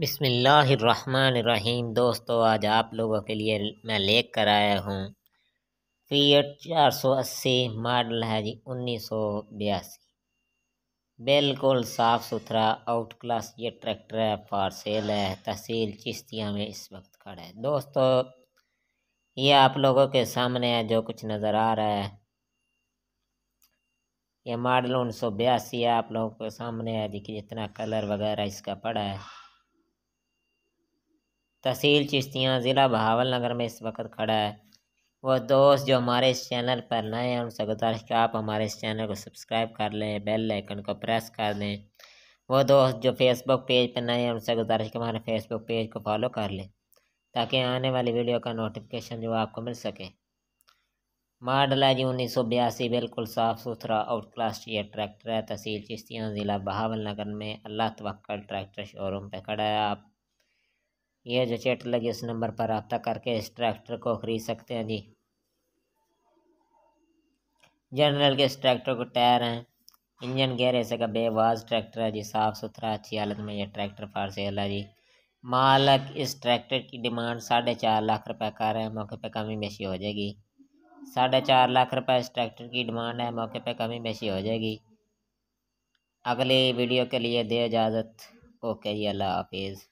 बिसमीम दोस्तों आज आप लोगों के लिए मैं लेख कर आया हूँ फीएट 480 मॉडल है जी उन्नीस सौ बयासी बिल्कुल साफ़ सुथरा आउट क्लास ये ट्रैक्टर है फॉर सेल है तहसील चिश्तियाँ में इस वक्त खड़ा है दोस्तों ये आप लोगों के सामने है जो कुछ नज़र आ रहा है ये मॉडल उन्नीस सौ बयासी है आप लोगों के सामने है जी कि जितना कलर वगैरह इसका पड़ा है तहसील चिश्तियाँ ज़िला नगर में इस वक्त खड़ा है वो दोस्त जो हमारे इस चैनल पर नए हैं उनसे गुजारिश कि आप हमारे इस चैनल को सब्सक्राइब कर लें बेल आइकन को प्रेस कर दें वो दोस्त जो फेसबुक पेज पर नए हैं उनसे गुजारिश कि हमारे फेसबुक पेज को फॉलो कर लें ताकि आने वाली वीडियो का नोटिफिकेशन जो आपको मिल सके मॉडल है जी उन्नीस सौ बयासी बिल्कुल साफ़ सुथरा आउट क्लास ये ट्रैक्टर है तहसील चिश्तियाँ ज़िला बहावल नगर में अल्लाह तवक्ल ट्रैक्टर शोरूम पर खड़ा है आप ये जो चैट लगी उस नंबर पर रबता करके इस ट्रैक्टर को ख़रीद सकते हैं जी जनरल के इस ट्रैक्टर को टायर हैं इंजन गहरे से का बेबाज़ ट्रैक्टर है जी साफ़ सुथरा अच्छी हालत में यह ट्रैक्टर फार सेल है जी मालक इस ट्रैक्टर की डिमांड साढ़े चार लाख रुपए का रहे हैं मौके पे कमी बेशी हो जाएगी साढ़े चार लाख रुपए इस ट्रैक्टर की डिमांड है मौके पे कमी बेशी हो जाएगी अगली वीडियो के लिए दे इजाज़त ओके जी अल्लाह हाफिज़